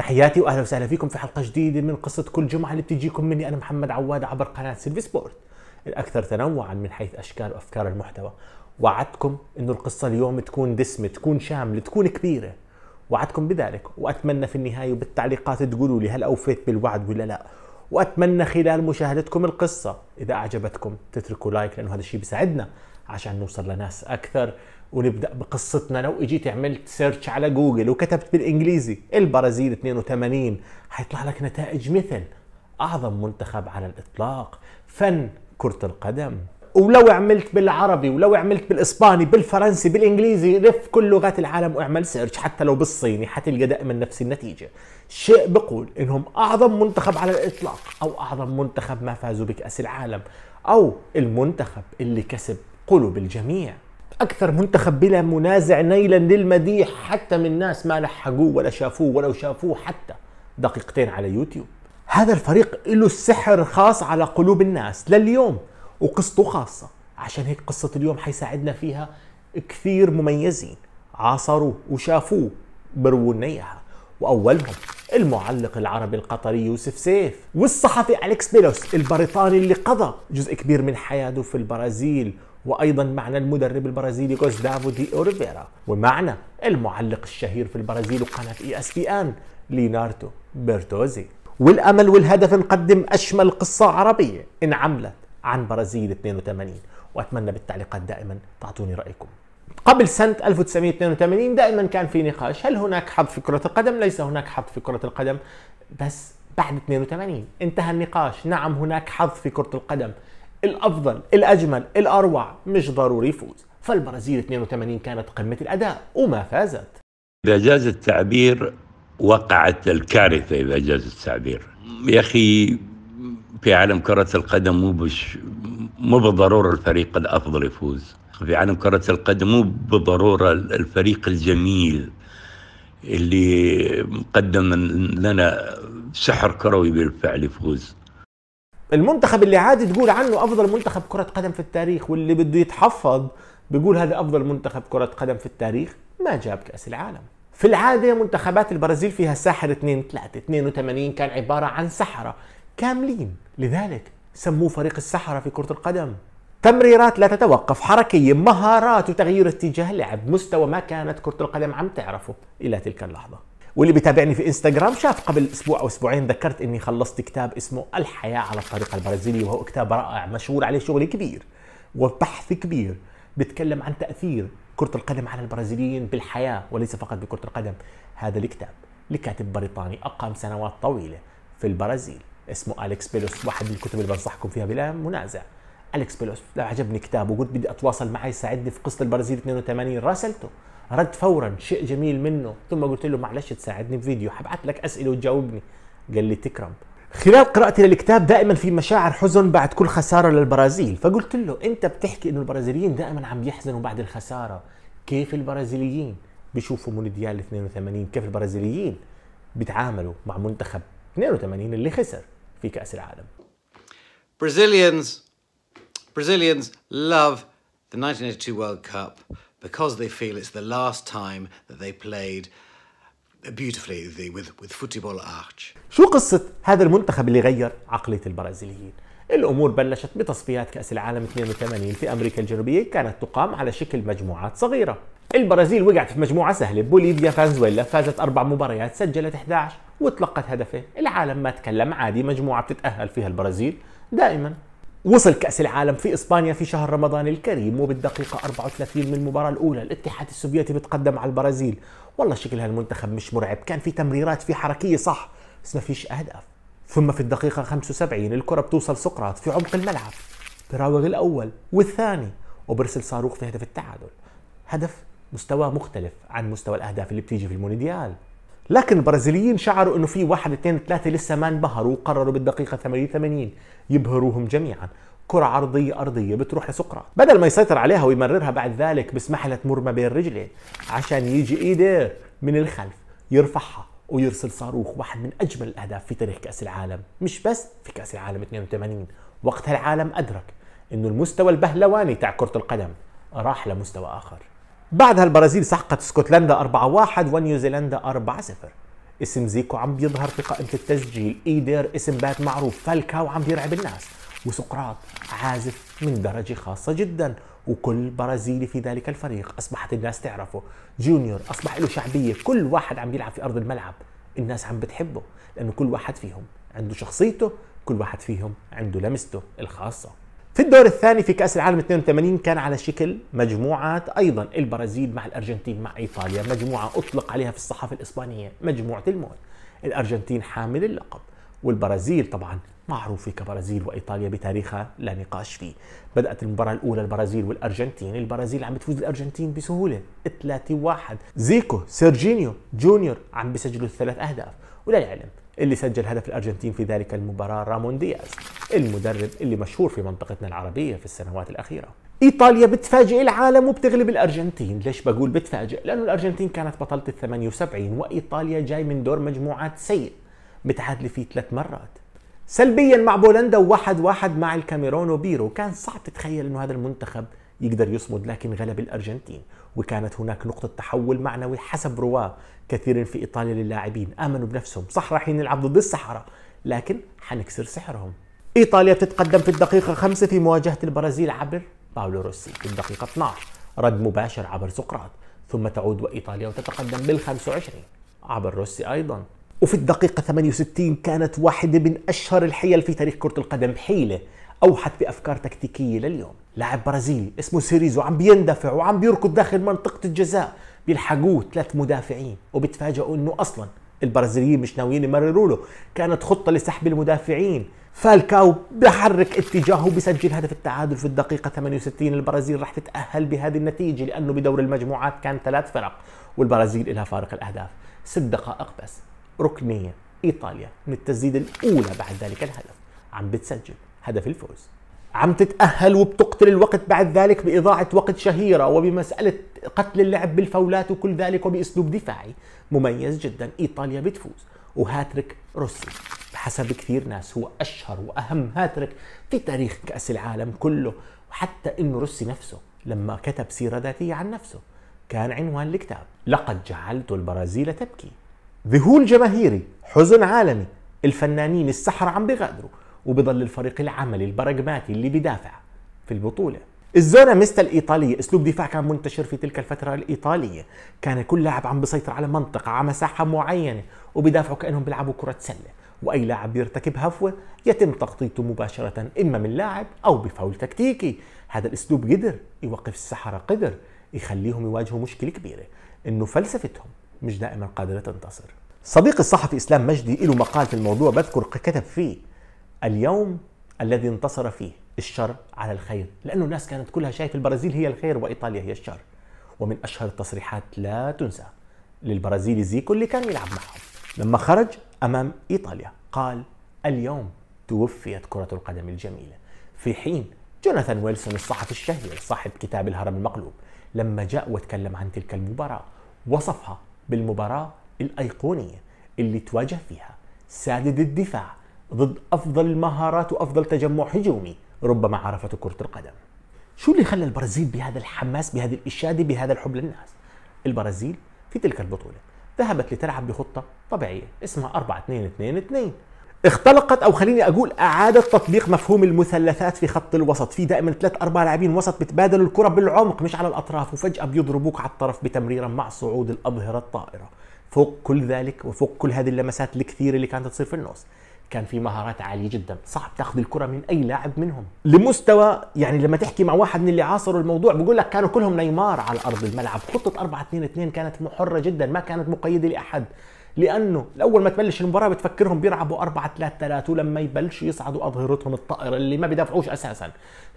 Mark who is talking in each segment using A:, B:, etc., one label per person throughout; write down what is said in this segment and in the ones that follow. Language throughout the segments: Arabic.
A: تحياتي واهلا وسهلا فيكم في حلقه جديده من قصه كل جمعه اللي بتجيكم مني انا محمد عواد عبر قناه سيلفي سبورت الاكثر تنوعا من حيث اشكال وافكار المحتوى وعدتكم انه القصه اليوم تكون دسمه تكون شامله تكون كبيره وعدتكم بذلك واتمنى في النهايه وبالتعليقات تقولوا لي هل اوفيت بالوعد ولا لا واتمنى خلال مشاهدتكم القصه اذا اعجبتكم تتركوا لايك لانه هذا الشيء بيساعدنا عشان نوصل لناس اكثر ونبدا بقصتنا لو اجيت عملت سيرش على جوجل وكتبت بالانجليزي البرازيل 82 حيطلع لك نتائج مثل اعظم منتخب على الاطلاق فن كره القدم ولو عملت بالعربي ولو عملت بالاسباني بالفرنسي بالانجليزي لف كل لغات العالم واعمل سيرش حتى لو بالصيني حتلقى دائما نفس النتيجه شيء بقول انهم اعظم منتخب على الاطلاق او اعظم منتخب ما فازوا بكاس العالم او المنتخب اللي كسب قلوب الجميع اكثر منتخب بلا منازع نيلا للمديح حتى من ناس ما لحقوه ولا شافوه ولو شافوه حتى دقيقتين على يوتيوب هذا الفريق له سحر خاص على قلوب الناس لليوم وقصته خاصه عشان هيك قصه اليوم حيساعدنا فيها كثير مميزين عاصروه وشافوه بروا لنا اياها واولهم المعلق العربي القطري يوسف سيف والصحفي أليكس بيلوس البريطاني اللي قضى جزء كبير من حياته في البرازيل وايضا معنا المدرب البرازيلي غوزدافو دي اوريفيرا ومعنا المعلق الشهير في البرازيل وقناه اي اس بي ان ليناردو بيرتوزي والامل والهدف نقدم اشمل قصه عربيه انعملت عن برازيل 82 واتمنى بالتعليقات دائما تعطوني رايكم قبل سنة 1982 دائما كان في نقاش هل هناك حظ في كرة القدم؟ ليس هناك حظ في كرة القدم بس بعد 82 انتهى النقاش نعم هناك حظ في كرة القدم الافضل الاجمل الاروع مش ضروري يفوز فالبرازيل 82 كانت قمه الاداء وما فازت
B: اذا جاز التعبير وقعت الكارثه اذا جاز التعبير يا اخي في عالم كره القدم مو بش مو بالضروره الفريق الافضل يفوز في عالم كره القدم مو بالضروره الفريق الجميل اللي قدم لنا سحر كروي بالفعل يفوز
A: المنتخب اللي عادي تقول عنه افضل منتخب كره قدم في التاريخ واللي بده يتحفظ بيقول هذا افضل منتخب كره قدم في التاريخ ما جاب كاس العالم في العاده منتخبات البرازيل فيها ساحر 2 3 82 كان عباره عن سحره كاملين لذلك سموه فريق السحره في كره القدم تمريرات لا تتوقف حركية مهارات وتغيير اتجاه لعب مستوى ما كانت كرة القدم عم تعرفه إلى تلك اللحظة واللي بيتابعني في انستغرام شاف قبل اسبوع او اسبوعين ذكرت اني خلصت كتاب اسمه الحياه على الطريقه البرازيليه وهو كتاب رائع مشغول عليه شغل كبير وبحث كبير بيتكلم عن تاثير كره القدم على البرازيليين بالحياه وليس فقط بكره القدم هذا الكتاب لكاتب بريطاني اقام سنوات طويله في البرازيل اسمه اليكس بيلوس واحد من الكتب اللي بنصحكم فيها بلا منازع اليكس بيلوس لو عجبني كتابه وقلت بدي اتواصل معه يساعدني في قصه البرازيل 82 راسلته رد فورا شيء جميل منه ثم قلت له معلش تساعدني بفيديو حبعت لك اسئله وتجاوبني قال لي تكرم خلال قراءتي للكتاب دائما في مشاعر حزن بعد كل خسارة للبرازيل فقلت له أنت بتحكي إنه البرازيليين دائما عم يحزنوا بعد الخسارة كيف البرازيليين بيشوفوا مونديال 82 كيف البرازيليين بيتعاملوا مع منتخب 82 اللي خسر في كأس العالم Brazilians Brazilians love the 1982 World Cup because they feel it's the last time that they played beautifully the, with, with football arch. شو قصة هذا المنتخب اللي غير عقلية البرازيليين؟ الأمور بلشت بتصفيات كأس العالم 82 في أمريكا الجنوبية كانت تقام على شكل مجموعات صغيرة البرازيل وقعت في مجموعة سهلة بوليفيا فنزويلا فازت أربع مباريات سجلت 11 وتلقت هدفين العالم ما تكلم عادي مجموعة بتتأهل فيها البرازيل دائما وصل كأس العالم في إسبانيا في شهر رمضان الكريم وبالدقيقة 34 من المباراة الأولى الاتحاد السوفيتي بتقدم على البرازيل والله شكل هالمنتخب مش مرعب كان في تمريرات في حركية صح بس ما فيش أهداف ثم في الدقيقة 75 الكرة بتوصل سقراط في عمق الملعب براوغ الأول والثاني وبرسل صاروخ في هدف التعادل هدف مستوى مختلف عن مستوى الأهداف اللي بتيجي في المونديال لكن البرازيليين شعروا انه في واحد اثنين ثلاثه لسه ما انبهروا وقرروا بالدقيقه 80 80 يبهروهم جميعا كرة عرضية أرضية بتروح لسقراط بدل ما يسيطر عليها ويمررها بعد ذلك بسمح لها تمر ما بين رجليه عشان يجي إيدير من الخلف يرفعها ويرسل صاروخ واحد من أجمل الأهداف في تاريخ كأس العالم مش بس في كأس العالم 82 وقتها العالم أدرك أنه المستوى البهلواني تاع كرة القدم راح لمستوى آخر بعدها البرازيل سحقت اسكتلندا 4-1 ونيوزيلندا 4-0 اسم زيكو عم بيظهر في قائمة التسجيل إيدير اسم بات معروف فالكاو عم بيرعب الناس وسقراط عازف من درجة خاصة جدا وكل برازيلي في ذلك الفريق أصبحت الناس تعرفه جونيور أصبح له شعبية كل واحد عم بيلعب في أرض الملعب الناس عم بتحبه لأنه كل واحد فيهم عنده شخصيته كل واحد فيهم عنده لمسته الخاصه في الدور الثاني في كأس العالم 82 كان على شكل مجموعات أيضا البرازيل مع الأرجنتين مع إيطاليا مجموعة أطلق عليها في الصحافة الإسبانية مجموعة الموت الأرجنتين حامل اللقب والبرازيل طبعا معروفة كبرازيل وإيطاليا بتاريخها لا نقاش فيه بدأت المباراة الأولى البرازيل والأرجنتين البرازيل عم بتفوز الأرجنتين بسهولة 3-1 زيكو سيرجينيو جونيور عم بيسجلوا الثلاث أهداف ولا يعلم اللي سجل هدف الأرجنتين في ذلك المباراة رامون دياز المدرب اللي مشهور في منطقتنا العربية في السنوات الأخيرة ايطاليا بتفاجئ العالم وبتغلب الارجنتين، ليش بقول بتفاجئ؟ لانه الارجنتين كانت بطلة ال 78 وايطاليا جاي من دور مجموعات سيء متعادله فيه ثلاث مرات. سلبيا مع بولندا وواحد واحد مع الكاميرون وبيرو، كان صعب تتخيل انه هذا المنتخب يقدر يصمد لكن غلب الارجنتين، وكانت هناك نقطة تحول معنوي حسب رواه كثير في إيطاليا للاعبين آمنوا بنفسهم صح رايحين نلعب ضد السحرة لكن حنكسر سحرهم إيطاليا بتتقدم في الدقيقة 5 في مواجهة البرازيل عبر باولو روسي في الدقيقة 12 رد مباشر عبر سقراط ثم تعود وإيطاليا وتتقدم بال 25 عبر روسي أيضا وفي الدقيقة 68 كانت واحدة من أشهر الحيل في تاريخ كرة القدم حيلة أوحت بأفكار تكتيكية لليوم لاعب برازيلي اسمه سيريزو عم بيندفع وعم بيركض داخل منطقه الجزاء بيلحقوه ثلاث مدافعين وبتفاجئوا انه اصلا البرازيليين مش ناويين يمرروا له كانت خطه لسحب المدافعين فالكاو بحرك اتجاهه بسجل هدف التعادل في الدقيقة 68 البرازيل راح تتأهل بهذه النتيجة لأنه بدور المجموعات كان ثلاث فرق والبرازيل لها فارق الأهداف ست دقائق بس ركنية إيطاليا من التسديدة الأولى بعد ذلك الهدف عم بتسجل هدف الفوز عم تتأهل وبتقتل الوقت بعد ذلك بإضاعة وقت شهيرة وبمسألة قتل اللعب بالفاولات وكل ذلك وبأسلوب دفاعي مميز جدا إيطاليا بتفوز وهاتريك روسي حسب كثير ناس هو أشهر وأهم هاتريك في تاريخ كأس العالم كله وحتى إنه روسي نفسه لما كتب سيرة ذاتية عن نفسه كان عنوان الكتاب لقد جعلت البرازيل تبكي ذهول جماهيري حزن عالمي الفنانين السحرة عم بيغادروا وبضل الفريق العملي البراجماتي اللي بيدافع في البطولة الزونا ميستا الإيطالية أسلوب دفاع كان منتشر في تلك الفترة الإيطالية كان كل لاعب عم بيسيطر على منطقة على مساحة معينة وبيدافعوا كأنهم بيلعبوا كرة سلة واي لاعب بيرتكب هفوه يتم تغطيته مباشره اما من لاعب او بفاول تكتيكي هذا الاسلوب قدر يوقف السحره قدر يخليهم يواجهوا مشكله كبيره انه فلسفتهم مش دائما قادره تنتصر صديقي الصحفي اسلام مجدي له مقال في الموضوع بذكر كتب فيه اليوم الذي انتصر فيه الشر على الخير لأنه الناس كانت كلها شايفة البرازيل هي الخير وإيطاليا هي الشر ومن أشهر التصريحات لا تنسى للبرازيلي زيكو اللي كان يلعب معهم لما خرج أمام إيطاليا قال اليوم توفيت كرة القدم الجميلة في حين جوناثان ويلسون الصحفي الشهير صاحب كتاب الهرم المقلوب لما جاء وتكلم عن تلك المباراة وصفها بالمباراة الأيقونية اللي تواجه فيها سادد الدفاع ضد افضل المهارات وافضل تجمع هجومي ربما عرفته كره القدم. شو اللي خلى البرازيل بهذا الحماس بهذه الاشاده بهذا الحب للناس؟ البرازيل في تلك البطوله ذهبت لتلعب بخطه طبيعيه اسمها 4 2 2 2 اختلقت او خليني اقول اعادت تطبيق مفهوم المثلثات في خط الوسط في دائما ثلاث اربع لاعبين وسط بتبادلوا الكره بالعمق مش على الاطراف وفجاه بيضربوك على الطرف بتمريره مع صعود الاظهره الطائره فوق كل ذلك وفوق كل هذه اللمسات الكثيره اللي كانت تصير في النص كان في مهارات عاليه جدا صعب تاخذ الكره من اي لاعب منهم لمستوى يعني لما تحكي مع واحد من اللي عاصروا الموضوع بقول لك كانوا كلهم نيمار على ارض الملعب خطه 4 2 2 كانت محره جدا ما كانت مقيده لاحد لانه اول ما تبلش المباراه بتفكرهم بيلعبوا 4 3 3 ولما يبلشوا يصعدوا اظهرتهم الطائره اللي ما بيدافعوش اساسا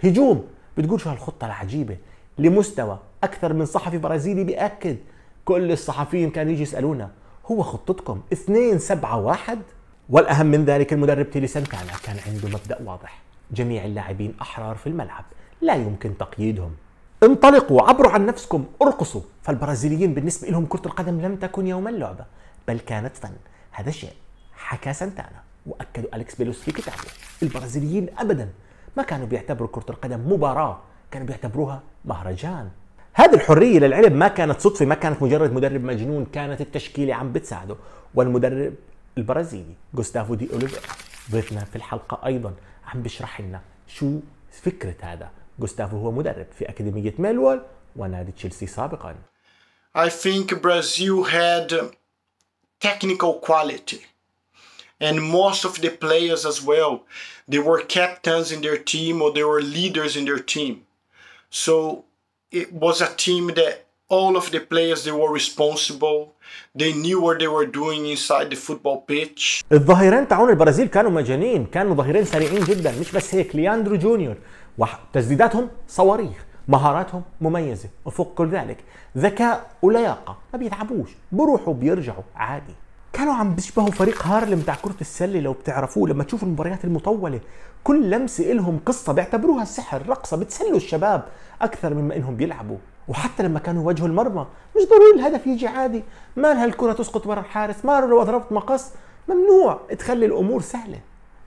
A: هجوم بتقول شو هالخطه العجيبه لمستوى اكثر من صحفي برازيلي بياكد كل الصحفيين كانوا يجي يسالونا هو خطتكم 2 7 1 والاهم من ذلك المدرب تيلي سانتانا كان عنده مبدا واضح جميع اللاعبين احرار في الملعب لا يمكن تقييدهم انطلقوا عبروا عن نفسكم ارقصوا فالبرازيليين بالنسبه لهم كره القدم لم تكن يوما لعبه بل كانت فن هذا شيء حكى سانتانا وأكد اليكس بيلوس في كتابه البرازيليين ابدا ما كانوا بيعتبروا كره القدم مباراه كانوا بيعتبروها مهرجان هذه الحريه للعلم ما كانت صدفه ما كانت مجرد مدرب مجنون كانت التشكيله عم بتساعده والمدرب البرازيلي جوستافو دي اوليفيرا ضيفنا في الحلقه ايضا عم بيشرح لنا شو فكره هذا جوستافو هو مدرب في اكاديميه ميلوال ونادي تشيلسي سابقا I think Brazil had technical quality and most of the players as well they were captains in their team or they were leaders in their team so it was a team that all of the players they were responsible they knew what they were doing inside the football pitch الظهيرين تاعون البرازيل كانوا مجانين كانوا ظهيرين سريعين جدا مش بس هيك لياندرو جونيور وتسديداتهم صواريخ مهاراتهم مميزة وفوق كل ذلك ذكاء ولياقة ما بيتعبوش بروحوا بيرجعوا عادي كانوا عم بيشبهوا فريق هارلم تاع كرة السلة لو بتعرفوه لما تشوفوا المباريات المطولة كل لمسة إلهم قصة بيعتبروها سحر رقصة بتسلوا الشباب أكثر مما إنهم بيلعبوا وحتى لما كانوا يواجهوا المرمى مش ضروري الهدف يجي عادي مالها الكرة تسقط ورا الحارس ما لو ضربت مقص ممنوع تخلي الأمور سهلة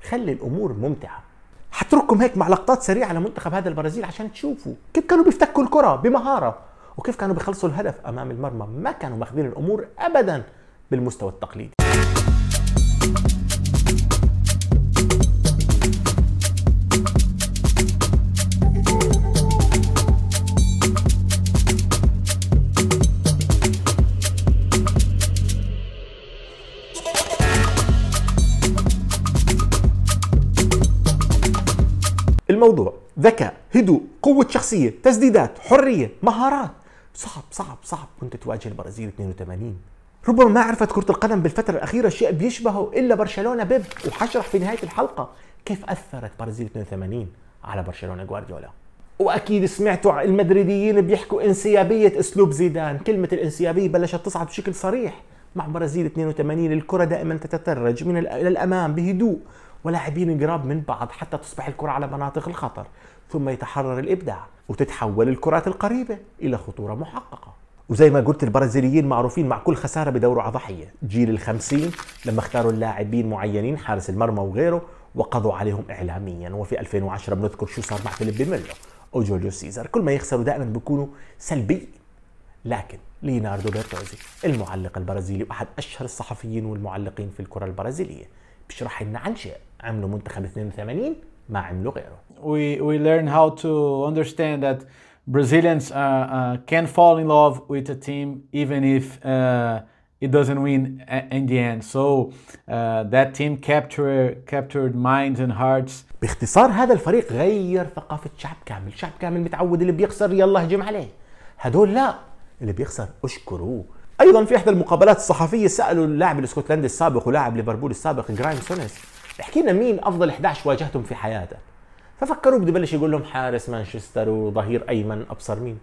A: خلي الأمور ممتعة حترككم هيك مع لقطات سريعة لمنتخب هذا البرازيل عشان تشوفوا كيف كانوا بيفتكوا الكرة بمهارة وكيف كانوا بيخلصوا الهدف أمام المرمى ما كانوا ماخذين الأمور أبدا بالمستوى التقليدي الموضوع ذكاء هدوء قوة شخصية تسديدات حرية مهارات صعب صعب صعب كنت تواجه البرازيل 82 ربما ما عرفت كرة القدم بالفترة الأخيرة شيء بيشبهه إلا برشلونة بيب وحشرح في نهاية الحلقة كيف أثرت برازيل 82 على برشلونة جوارديولا واكيد سمعتوا المدريديين بيحكوا انسيابيه اسلوب زيدان كلمه الانسيابيه بلشت تصعد بشكل صريح مع برازيل 82 الكره دائما تتدرج من الامام بهدوء ولاعبين قراب من بعض حتى تصبح الكرة على مناطق الخطر ثم يتحرر الإبداع وتتحول الكرات القريبة إلى خطورة محققة وزي ما قلت البرازيليين معروفين مع كل خسارة بدوروا على ضحية جيل الخمسين لما اختاروا اللاعبين معينين حارس المرمى وغيره وقضوا عليهم إعلاميا وفي 2010 بنذكر شو صار مع فيليب ميلو أو جوليو سيزر كل ما يخسروا دائما بيكونوا سلبيين لكن ليناردو بيرتوزي المعلق البرازيلي وأحد أشهر الصحفيين والمعلقين في الكرة البرازيلية بشرح لنا عن شيء عملوا منتخب 82 ما عملوا غيره we we learn how to understand that Brazilians uh, uh, can fall in love with a team even if uh, it doesn't win in the end. So uh, that team capture, captured minds and hearts. باختصار هذا الفريق غير ثقافة شعب كامل، شعب كامل متعود اللي بيخسر يلا هجم عليه. هدول لا، اللي بيخسر اشكروه ايضا في احدى المقابلات الصحفيه سالوا اللاعب الاسكتلندي السابق ولاعب ليفربول السابق جرايم سونيس احكي لنا مين افضل 11 واجهتهم في حياتك ففكروا بده يبلش يقول لهم حارس مانشستر وظهير ايمن ابصر مين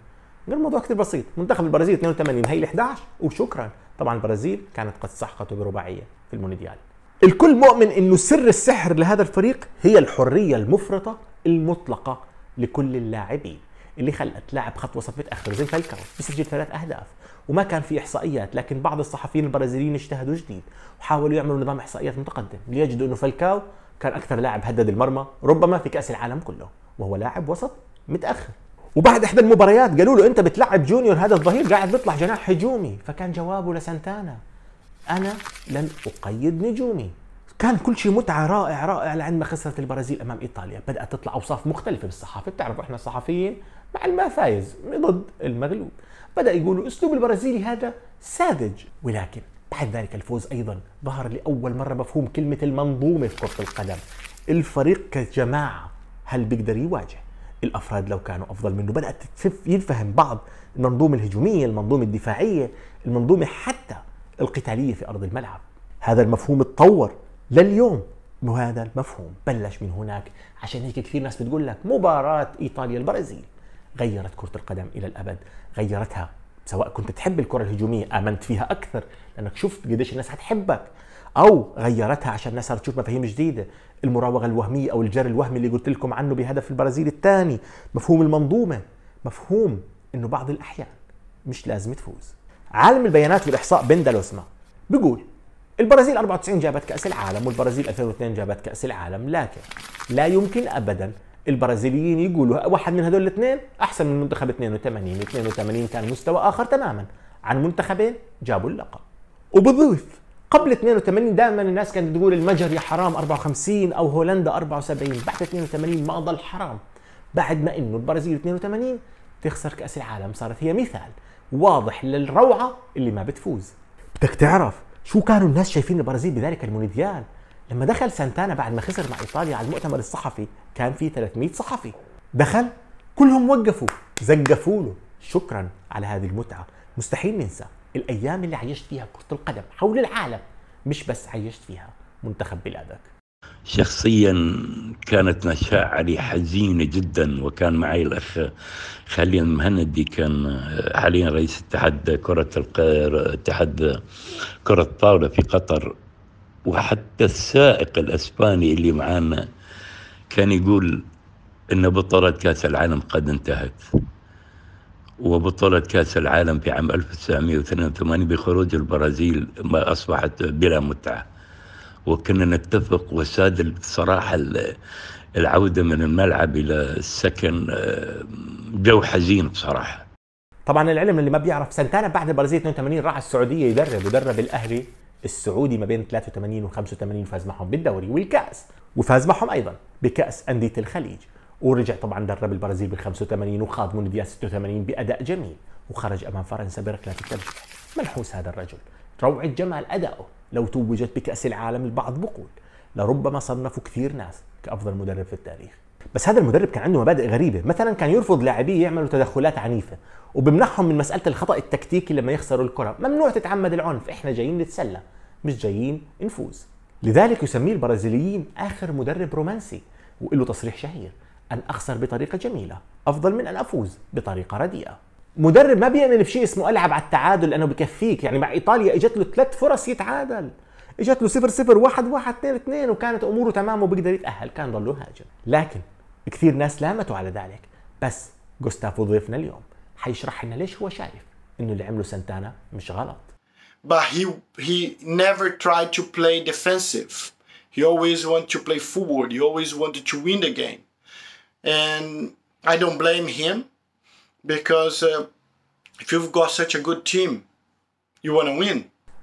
A: الموضوع كثير بسيط منتخب البرازيل 82 هي ال 11 وشكرا طبعا البرازيل كانت قد سحقته برباعيه في المونديال الكل مؤمن انه سر السحر لهذا الفريق هي الحريه المفرطه المطلقه لكل اللاعبين اللي خلت لاعب خط وسط متاخر زي فالكاو بيسجل ثلاث اهداف وما كان في احصائيات لكن بعض الصحفيين البرازيليين اجتهدوا جديد وحاولوا يعملوا نظام احصائيات متقدم ليجدوا انه فالكاو كان اكثر لاعب هدد المرمى ربما في كاس العالم كله وهو لاعب وسط متاخر وبعد احدى المباريات قالوا له انت بتلعب جونيور هذا الظهير قاعد بيطلع جناح هجومي فكان جوابه لسانتانا انا لن اقيد نجومي كان كل شيء متعه رائع رائع لعندما خسرت البرازيل امام ايطاليا بدات تطلع اوصاف مختلفه بالصحافه بتعرفوا احنا الصحفيين مع المفايز ضد المغلوب بدأ يقولوا أسلوب البرازيلي هذا ساذج ولكن بعد ذلك الفوز أيضا ظهر لأول مرة مفهوم كلمة المنظومة في كرة القدم الفريق كجماعة هل بيقدر يواجه الافراد لو كانوا افضل منه بدات ينفهم بعض المنظومه الهجوميه المنظومه الدفاعيه المنظومه حتى القتاليه في ارض الملعب هذا المفهوم اتطور لليوم وهذا المفهوم بلش من هناك عشان هيك كثير ناس بتقول لك مباراه ايطاليا البرازيل غيرت كرة القدم إلى الأبد غيرتها سواء كنت تحب الكرة الهجومية آمنت فيها أكثر لأنك شفت قديش الناس هتحبك أو غيرتها عشان الناس هتشوف مفاهيم جديدة المراوغة الوهمية أو الجري الوهمي اللي قلت لكم عنه بهدف البرازيل الثاني مفهوم المنظومة مفهوم إنه بعض الأحيان مش لازم تفوز عالم البيانات والإحصاء بندلوسما بيقول البرازيل 94 جابت كأس العالم والبرازيل 2002 جابت كأس العالم لكن لا يمكن أبدا البرازيليين يقولوا واحد من هذول الاثنين احسن من منتخب 82 82 كان مستوى اخر تماما عن منتخبين جابوا اللقب وبضيف قبل 82 دائما الناس كانت تقول المجر يا حرام 54 او هولندا 74 بعد 82 ما ضل حرام بعد ما انه البرازيل 82 تخسر كاس العالم صارت هي مثال واضح للروعه اللي ما بتفوز بدك تعرف شو كانوا الناس شايفين البرازيل بذلك المونديال لما دخل سانتانا بعد ما خسر مع ايطاليا على المؤتمر الصحفي كان في 300 صحفي دخل كلهم وقفوا زقفوا له شكرا على هذه المتعه مستحيل ننسى الايام اللي عيشت فيها كره القدم حول العالم مش بس عيشت فيها منتخب بلادك
B: شخصيا كانت نشاء علي حزينة جدا وكان معي الأخ خالي المهندي كان حاليا رئيس اتحاد كرة اتحاد كرة الطاولة في قطر وحتى السائق الاسباني اللي معانا كان يقول ان بطوله كاس العالم قد انتهت وبطولة كأس العالم في عام 1982 بخروج البرازيل ما أصبحت بلا متعة وكنا نتفق وساد بصراحة العودة من الملعب إلى السكن آه، جو حزين بصراحة
A: طبعا العلم اللي ما بيعرف سنتانا بعد البرازيل 82 راح السعودية يدرب ودرب الأهلي السعودي ما بين 83 و 85 فاز معهم بالدوري والكاس وفاز معهم ايضا بكاس انديه الخليج ورجع طبعا درب البرازيل بال 85 وخاض مونديال 86 باداء جميل وخرج امام فرنسا بركله الترجيح منحوس هذا الرجل روعه جمال ادائه لو توجت بكاس العالم البعض بقول لربما صنفوا كثير ناس كافضل مدرب في التاريخ بس هذا المدرب كان عنده مبادئ غريبه مثلا كان يرفض لاعبيه يعملوا تدخلات عنيفه وبمنحهم من مساله الخطا التكتيكي لما يخسروا الكره ممنوع تتعمد العنف احنا جايين نتسلى مش جايين نفوز لذلك يسميه البرازيليين اخر مدرب رومانسي وله تصريح شهير ان اخسر بطريقه جميله افضل من ان افوز بطريقه رديئه مدرب ما بيأمن بشيء اسمه العب على التعادل لانه بكفيك يعني مع ايطاليا اجت له ثلاث فرص يتعادل اجت له 0 0 1 1 2 2 وكانت اموره تمام وبيقدر يتاهل كان ضل يهاجم لكن كثير ناس لامتوا على ذلك بس جوستافو ضيفنا اليوم حيشرح لنا ليش هو شايف انه اللي عمله سانتانا مش غلط but he he never tried to play defensive he always wanted to play forward he always wanted to win the game and I don't blame him because uh, if you've got such a good team you want to win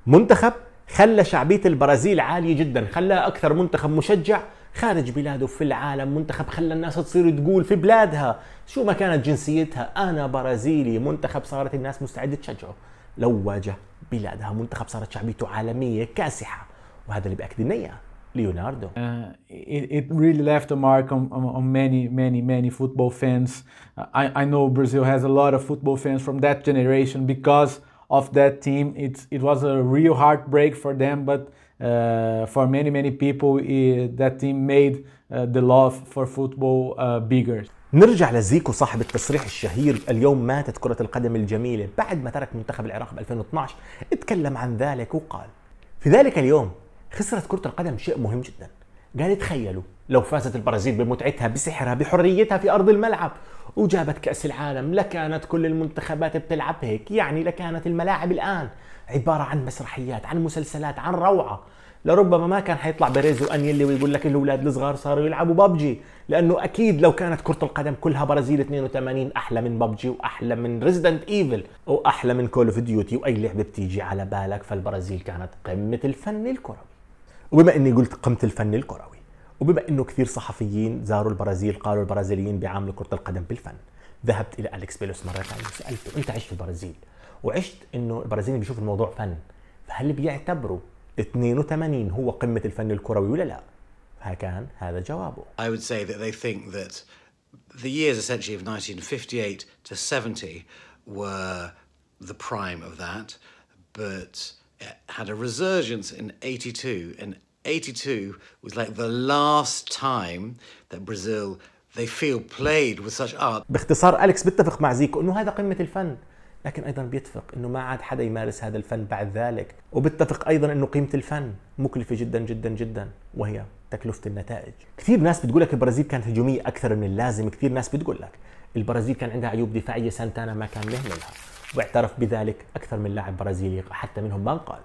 A: منتخب خلى شعبيه البرازيل عاليه جدا خلاها اكثر منتخب مشجع خارج بلاده في العالم منتخب خلى الناس تصير تقول في بلادها شو ما كانت جنسيتها انا برازيلي منتخب صارت الناس مستعده تشجعه لو واجه بلادها منتخب صارت شعبيته عالميه كاسحه وهذا اللي باكد لنا اياه ليوناردو uh, it, it really left a mark on, on, on many many many football fans uh, I, I know Brazil has a lot of football fans from that generation because of that team. It, it was a real heartbreak for them, but uh, for many, many people, it, that team made uh, the love for football uh, bigger. نرجع لزيكو صاحب التصريح الشهير اليوم ماتت كرة القدم الجميلة بعد ما ترك منتخب العراق ب 2012 اتكلم عن ذلك وقال في ذلك اليوم خسرت كرة القدم شيء مهم جدا قال تخيلوا لو فازت البرازيل بمتعتها بسحرها بحريتها في أرض الملعب وجابت كأس العالم لكانت كل المنتخبات بتلعب هيك يعني لكانت الملاعب الآن عبارة عن مسرحيات عن مسلسلات عن روعة لربما ما كان حيطلع بيريز وانيلي ويقول لك الاولاد الصغار صاروا يلعبوا ببجي لانه اكيد لو كانت كره القدم كلها برازيل 82 احلى من ببجي واحلى من ريزيدنت ايفل واحلى من كول اوف ديوتي واي لعبه بتيجي على بالك فالبرازيل كانت قمه الفن الكروي وبما اني قلت قمه الفن الكروي وبما انه كثير صحفيين زاروا البرازيل قالوا البرازيليين بيعاملوا كره القدم بالفن ذهبت الى اليكس بيلوس مره ثانيه وسالته انت عشت في البرازيل وعشت انه البرازيلي بيشوف الموضوع فن فهل بيعتبروا 82 هو قمه الفن الكروي ولا لا؟ فكان هذا جوابه. I would say that they think that the years essentially of 1958 to 70 were the prime of that, but it had a resurgence in 82 and 82 was like the last time that Brazil they feel played with such art باختصار أليكس بيتفق مع زيكو أنه هذا قمة الفن لكن أيضا بيتفق أنه ما عاد حدا يمارس هذا الفن بعد ذلك وبيتفق أيضا أنه قيمة الفن مكلفة جدا جدا جدا وهي تكلفة النتائج كثير ناس بتقول لك البرازيل كانت هجومية أكثر من اللازم كثير ناس بتقول لك البرازيل كان عندها عيوب دفاعية سانتانا ما كان مهملها واعترف بذلك أكثر من لاعب برازيلي حتى منهم ما قال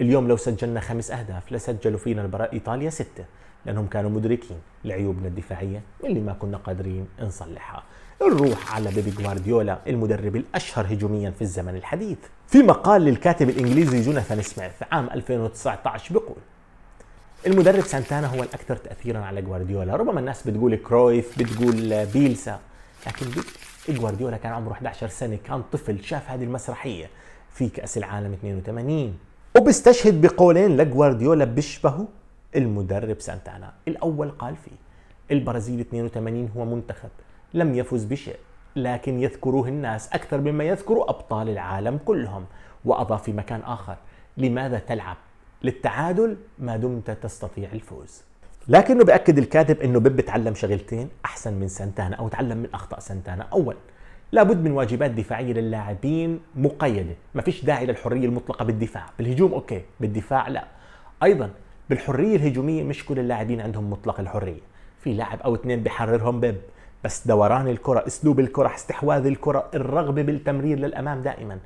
A: اليوم لو سجلنا خمس أهداف لسجلوا فينا إيطاليا ستة لأنهم كانوا مدركين لعيوبنا الدفاعية اللي ما كنا قادرين نصلحها نروح على بيبي جوارديولا المدرب الأشهر هجوميا في الزمن الحديث في مقال للكاتب الإنجليزي جوناثان سميث عام 2019 بيقول المدرب سانتانا هو الأكثر تأثيرا على جوارديولا ربما الناس بتقول كرويف بتقول بيلسا لكن جوارديولا كان عمره 11 سنة كان طفل شاف هذه المسرحية في كأس العالم 82 وبيستشهد بقولين لجوارديولا بيشبهوا المدرب سانتانا الأول قال فيه البرازيل 82 هو منتخب لم يفز بشيء لكن يذكروه الناس أكثر مما يذكروا أبطال العالم كلهم وأضاف في مكان آخر لماذا تلعب للتعادل ما دمت تستطيع الفوز لكنه بأكد الكاتب أنه بيب تعلم شغلتين أحسن من سانتانا أو تعلم من أخطاء سانتانا أول لابد من واجبات دفاعيه للاعبين مقيده، ما فيش داعي للحريه المطلقه بالدفاع، بالهجوم اوكي، بالدفاع لا. ايضا بالحريه الهجوميه مش كل اللاعبين عندهم مطلق الحريه، في لاعب او اثنين بحررهم بيب، بس دوران الكره، اسلوب الكره، استحواذ الكره، الرغبه بالتمرير للامام دائما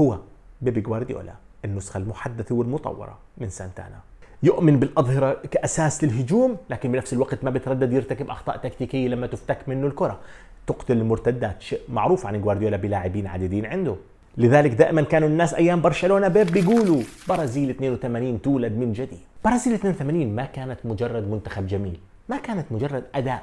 A: هو بيب جوارديولا النسخه المحدثه والمطوره من سانتانا. يؤمن بالاظهره كاساس للهجوم لكن بنفس الوقت ما بتردد يرتكب اخطاء تكتيكيه لما تفتك منه الكره تقتل المرتدات شيء معروف عن جوارديولا بلاعبين عديدين عنده لذلك دائما كانوا الناس ايام برشلونه بيب بيقولوا برازيل 82 تولد من جديد برازيل 82 ما كانت مجرد منتخب جميل ما كانت مجرد اداء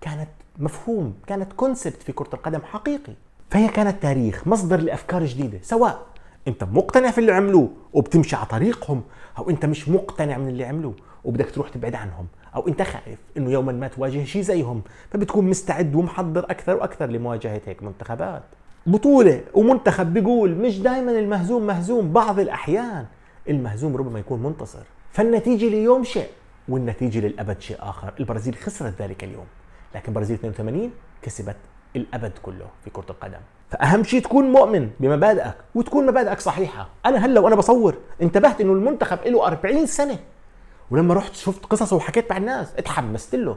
A: كانت مفهوم كانت كونسبت في كره القدم حقيقي فهي كانت تاريخ مصدر لافكار جديده سواء انت مقتنع في اللي عملوه وبتمشي على طريقهم او انت مش مقتنع من اللي عملوه وبدك تروح تبعد عنهم او انت خايف انه يوما ما تواجه شيء زيهم فبتكون مستعد ومحضر اكثر واكثر لمواجهه هيك منتخبات بطوله ومنتخب بيقول مش دائما المهزوم مهزوم بعض الاحيان المهزوم ربما يكون منتصر فالنتيجه ليوم شيء والنتيجه للابد شيء اخر البرازيل خسرت ذلك اليوم لكن برازيل 82 كسبت الابد كله في كره القدم فاهم شيء تكون مؤمن بمبادئك وتكون مبادئك صحيحه انا هلا وانا بصور انتبهت انه المنتخب له 40 سنه ولما رحت شفت قصصه وحكيت مع الناس اتحمست له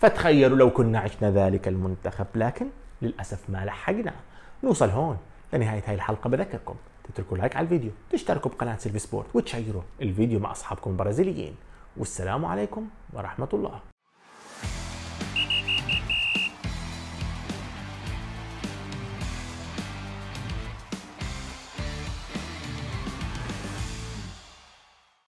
A: فتخيلوا لو كنا عشنا ذلك المنتخب لكن للأسف ما لحقنا نوصل هون لنهاية هاي الحلقة بذكركم تتركوا لايك على الفيديو تشتركوا بقناة سيلفي سبورت وتشيروا الفيديو مع أصحابكم البرازيليين والسلام عليكم ورحمة الله